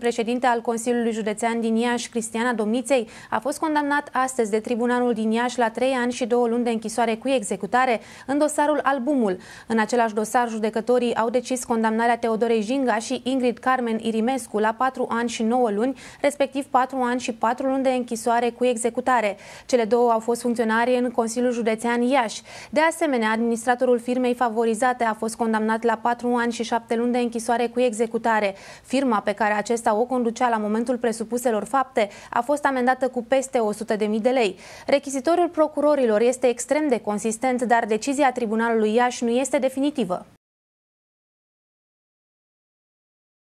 Președinte al Consiliului Județean din Iași, Cristiana Domniței, a fost condamnat astăzi de Tribunalul din Iași la 3 ani și 2 luni de închisoare cu executare în dosarul Albumul. În același dosar, judecătorii au decis condamnarea Teodorei Jinga și Ingrid Carmen Irimescu la 4 ani și 9 luni, respectiv 4 ani și 4 luni de închisoare cu executare. Cele două au fost funcționari în Consiliul Județean Iași. De asemenea, administratorul firmei favorizate a fost condamnat la 4 ani și 7 luni de închisoare cu executare. Firma pe care acest acesta o conducea la momentul presupuselor fapte a fost amendată cu peste 100.000 de lei. Rechizitorul procurorilor este extrem de consistent, dar decizia Tribunalului Iași nu este definitivă.